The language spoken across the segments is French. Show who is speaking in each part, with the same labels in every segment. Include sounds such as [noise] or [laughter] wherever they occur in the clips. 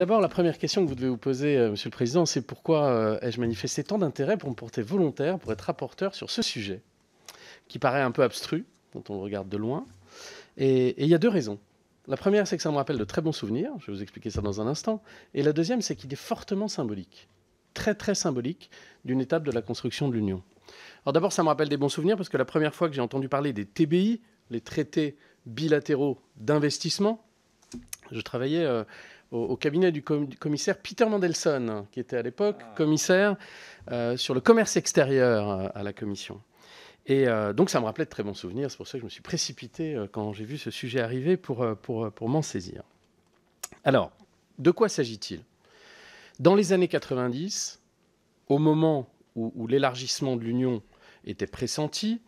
Speaker 1: D'abord, la première question que vous devez vous poser, M. Euh, monsieur le Président, c'est pourquoi euh, ai-je manifesté tant d'intérêt pour me porter volontaire pour être rapporteur sur ce sujet, qui paraît un peu abstru quand on le regarde de loin. Et il y a deux raisons. La première, c'est que ça me rappelle de très bons souvenirs, je vais vous expliquer ça dans un instant. Et la deuxième, c'est qu'il est fortement symbolique, très très symbolique, d'une étape de la construction de l'Union. Alors d'abord, ça me rappelle des bons souvenirs, parce que la première fois que j'ai entendu parler des TBI, les traités bilatéraux d'investissement, je travaillais euh, au, cabinet du, commissaire Peter Mandelson, qui était à l'époque ah. commissaire euh, sur le commerce extérieur euh, à la commission. Et euh, donc ça me rappelait de très bons souvenirs, c'est pour ça que je me suis précipité quand j'ai vu ce sujet arriver pour, pour, m'en saisir. Alors, de quoi s'agit-il Dans les années 90, au moment où, l'élargissement de l'Union était pressenti,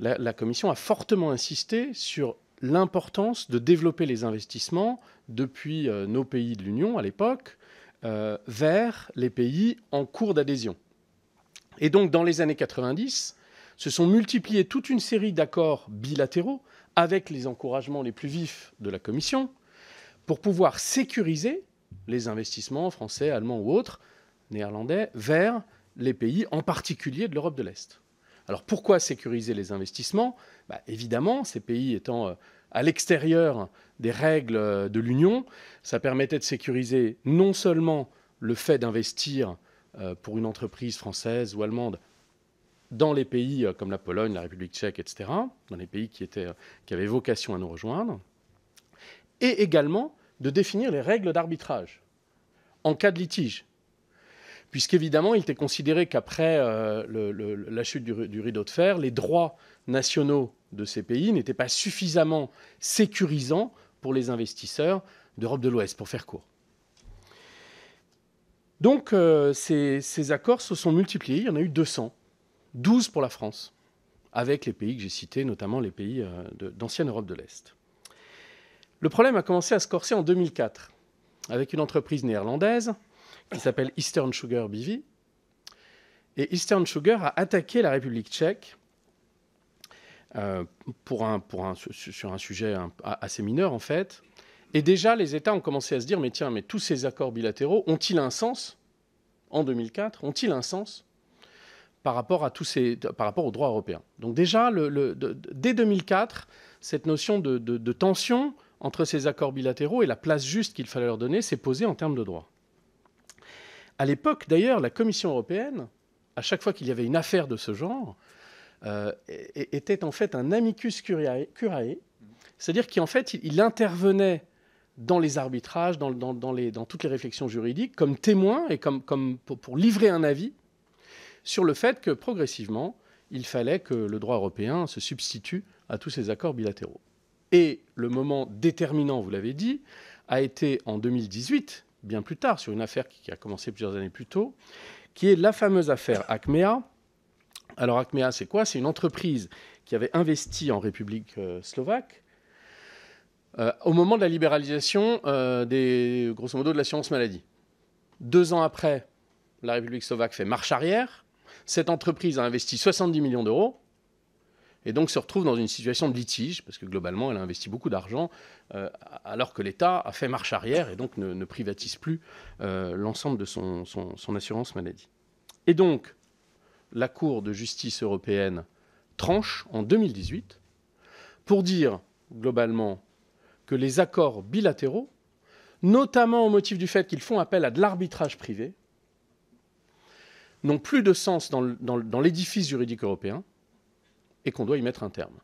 Speaker 1: la, Commission a fortement insisté sur l'importance de développer les investissements depuis euh, nos pays de l'Union à l'époque euh, vers les pays en cours d'adhésion. Et donc dans les années 90, se sont multipliées toute une série d'accords bilatéraux avec les encouragements les plus vifs de la Commission pour pouvoir sécuriser les investissements français, allemands ou autres, néerlandais, vers les pays en particulier de l'Europe de l'Est. Alors pourquoi sécuriser les investissements bah, Évidemment, ces pays étant euh, à l'extérieur des règles euh, de l'Union, ça permettait de sécuriser non seulement le fait d'investir euh, pour une entreprise française ou allemande dans les pays comme la Pologne, la République tchèque, etc., dans les pays qui avaient vocation à nous rejoindre, et également de définir les règles d'arbitrage en cas de litige puisqu'évidemment, il était considéré qu'après euh, la chute du, rideau de fer, les droits nationaux de ces pays n'étaient pas suffisamment sécurisants pour les investisseurs d'Europe de l'Ouest, pour faire court. Donc euh, ces, accords se sont multipliés, il y en a eu 200, 12 pour la France, avec les pays que j'ai cités, notamment les pays euh, d'ancienne Europe de l'Est. Le problème a commencé à se corser en 2004, avec une entreprise néerlandaise qui s'appelle Eastern Sugar BV. Et Eastern Sugar a attaqué la République tchèque euh, pour un, sur un sujet assez mineur, en fait. Et déjà, les États ont commencé à se dire, mais tiens, mais tous ces accords bilatéraux ont-ils un sens en 2004 Ont-ils un sens par rapport, à tous ces, par rapport aux droits européens Donc déjà, dès 2004, cette notion de, de tension entre ces accords bilatéraux et la place juste qu'il fallait leur donner s'est posée en termes de droit. À l'époque, d'ailleurs, la Commission européenne, à chaque fois qu'il y avait une affaire de ce genre, euh, était en fait un amicus curiae, c'est-à-dire qu'en fait, il, intervenait dans les arbitrages, dans, toutes les réflexions juridiques, comme témoin et comme, pour, livrer un avis sur le fait que progressivement, il fallait que le droit européen se substitue à tous ces accords bilatéraux. Et le moment déterminant, vous l'avez dit, a été en 2018, bien plus tard sur une affaire qui a commencé plusieurs années plus tôt, qui est la fameuse affaire Acmea. Alors Acmea, c'est quoi C'est une entreprise qui avait investi en République euh, slovaque euh, au moment de la libéralisation euh, des, grosso modo, de l'assurance maladie. Deux ans après, la République slovaque fait marche arrière. Cette entreprise a investi 70 millions d'euros et donc se retrouve dans une situation de litige, parce que globalement, elle a investi beaucoup d'argent, euh, alors que l'État a fait marche arrière et donc ne, privatise plus euh, l'ensemble de son, son, assurance maladie. Et donc, la Cour de justice européenne tranche en 2018 pour dire globalement que les accords bilatéraux, notamment au motif du fait qu'ils font appel à de l'arbitrage privé, n'ont plus de sens dans l'édifice juridique européen, et qu'on doit y mettre un terme.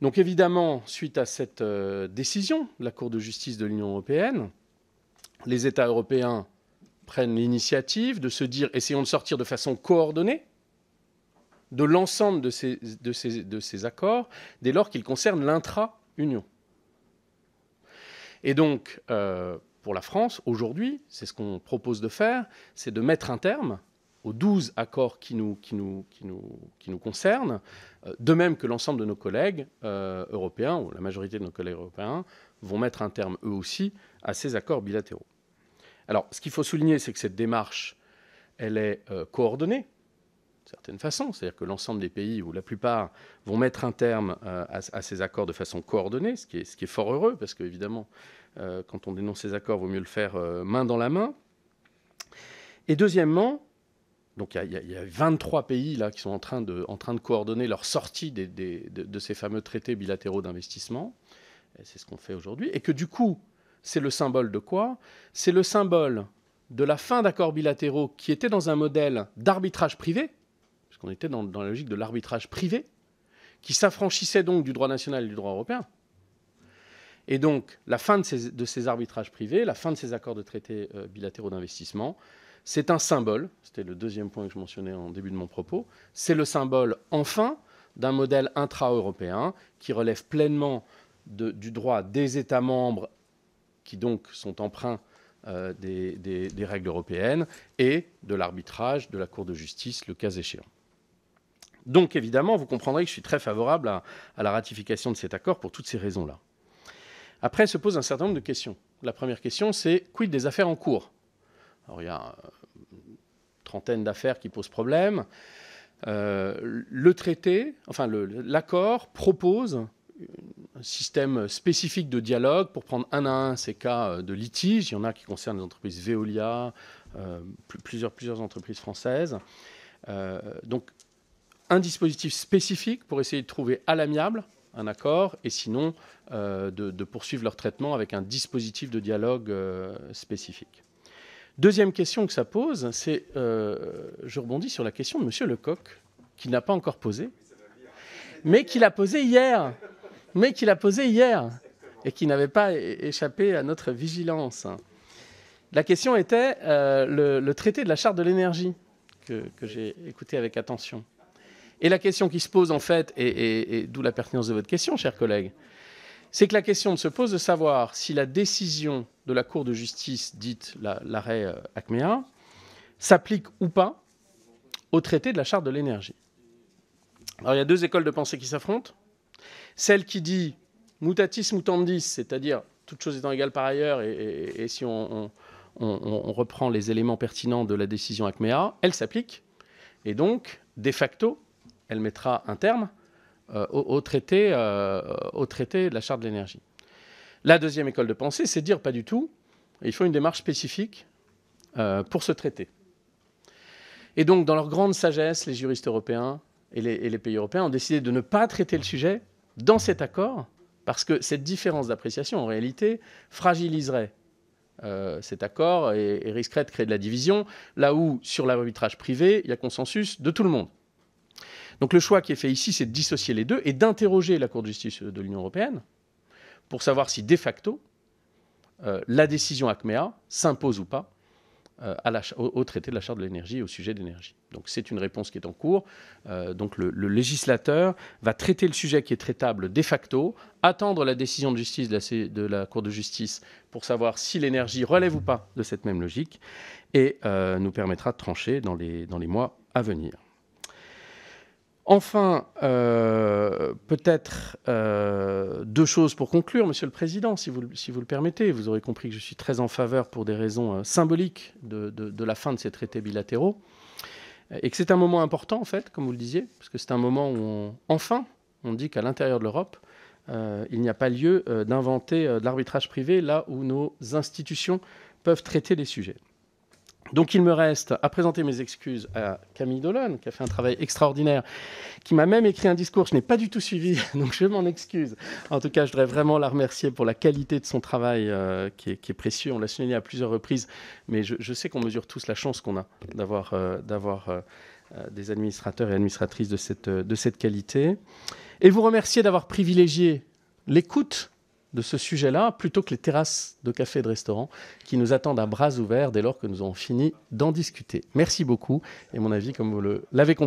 Speaker 1: Donc évidemment, suite à cette euh, décision de la Cour de justice de l'Union européenne, les États européens prennent l'initiative de se dire, essayons de sortir de façon coordonnée de l'ensemble de ces, accords dès lors qu'ils concernent l'intra-Union. Et donc, euh, pour la France, aujourd'hui, c'est ce qu'on propose de faire, c'est de mettre un terme aux 12 accords qui nous, concernent, euh, de même que l'ensemble de nos collègues euh, européens, ou la majorité de nos collègues européens, vont mettre un terme eux aussi à ces accords bilatéraux. Alors, ce qu'il faut souligner, c'est que cette démarche, elle est euh, coordonnée, d'une certaine façon, c'est-à-dire que l'ensemble des pays, ou la plupart, vont mettre un terme à, ces accords de façon coordonnée, ce qui est, ce qui est fort heureux, parce qu'évidemment, quand on dénonce ces accords, il vaut mieux le faire main dans la main. Et deuxièmement, donc il y, a 23 pays là, qui sont en train de, coordonner leur sortie de, ces fameux traités bilatéraux d'investissement. C'est ce qu'on fait aujourd'hui. Et que du coup, c'est le symbole de quoi C'est le symbole de la fin d'accords bilatéraux qui étaient dans un modèle d'arbitrage privé, puisqu'on était dans, la logique de l'arbitrage privé, qui s'affranchissait donc du droit national et du droit européen. Et donc, la fin de ces, arbitrages privés, la fin de ces accords de traités euh, bilatéraux d'investissement, c'est un symbole, c'était le deuxième point que je mentionnais en début de mon propos, c'est le symbole enfin d'un modèle intra-européen qui relève pleinement du droit des États membres qui donc sont emprunts euh, des, règles européennes et de l'arbitrage de la Cour de justice le cas échéant. Donc évidemment, vous comprendrez que je suis très favorable à, à la ratification de cet accord pour toutes ces raisons-là. Après se pose un certain nombre de questions. La première question, c'est quid des affaires en cours il y a une euh, trentaine d'affaires qui posent problème. Euh, le traité, enfin l'accord propose un système spécifique de dialogue pour prendre un à un ces cas euh, de litige. Il y en a qui concernent les entreprises Veolia, plusieurs, entreprises françaises. donc un dispositif spécifique pour essayer de trouver à l'amiable un accord et sinon de, poursuivre leur traitement avec un dispositif de dialogue spécifique. Deuxième question que ça pose, c'est, euh, je rebondis sur la question de M. Lecoq, qu'il n'a pas encore posé, mais qu'il a posée hier, mais qu'il a posée hier, et qui n'avait pas échappé à notre vigilance. La question était euh, le, traité de la charte de l'énergie, que, j'ai écouté avec attention. Et la question qui se pose, en fait, et, et d'où la pertinence de votre question, chers collègues, c'est que la question se pose de savoir si la décision de la Cour de justice, dite l'arrêt euh, ACMEA, s'applique ou pas au traité de la Charte de l'énergie. Alors il y a deux écoles de pensée qui s'affrontent. Celle qui dit mutatis mutandis, c'est-à-dire toute chose étant égale par ailleurs, et, si on, reprend les éléments pertinents de la décision ACMEA, elle s'applique, et donc, de facto, elle mettra un terme euh, au, traité, euh, au traité de la Charte de l'énergie. La deuxième école de pensée, c'est de dire pas du tout, il faut une démarche spécifique euh, pour se traiter. Et donc, dans leur grande sagesse, les juristes européens et les, pays européens ont décidé de ne pas traiter le sujet dans cet accord, parce que cette différence d'appréciation, en réalité, fragiliserait euh, cet accord et risquerait de créer de la division, là où, sur l'arbitrage privé, il y a consensus de tout le monde. Donc le choix qui est fait ici, c'est de dissocier les deux et d'interroger la Cour de justice de l'Union européenne pour savoir si de facto euh, la décision ACMEA e s'impose ou pas euh, au, traité de la Charte de l'énergie et au sujet de l'énergie. Donc c'est une réponse qui est en cours. Euh, donc le, législateur va traiter le sujet qui est traitable de facto, attendre la décision de justice de la, Cour de justice pour savoir si l'énergie relève ou pas de cette même logique et nous permettra de trancher dans les mois à venir. Enfin, euh, peut-être euh, deux choses pour conclure, Monsieur le Président, si vous, le permettez. Vous aurez compris que je suis très en faveur, pour des raisons euh, symboliques, de, la fin de ces traités bilatéraux. Et que c'est un moment important, en fait, comme vous le disiez, parce que c'est un moment où, enfin, on dit qu'à l'intérieur de l'Europe, il n'y a pas lieu d'inventer de l'arbitrage privé là où nos institutions peuvent traiter les sujets. Donc il me reste à présenter mes excuses à Camille Dolan, qui a fait un travail extraordinaire, qui m'a même écrit un discours, je n'ai pas du tout suivi, [laughs] donc je m'en excuse. En tout cas, je voudrais vraiment la remercier pour la qualité de son travail, euh, qui, est, précieux, on l'a souligné à plusieurs reprises, mais je, sais qu'on mesure tous la chance qu'on a d'avoir euh, euh, des administrateurs et administratrices de cette qualité. Et vous remercier d'avoir privilégié l'écoute de ce sujet-là plutôt que les terrasses de cafés et de restaurants qui nous attendent à bras ouverts dès lors que nous avons fini d'en discuter. Merci beaucoup et mon avis, comme vous l'avez compris,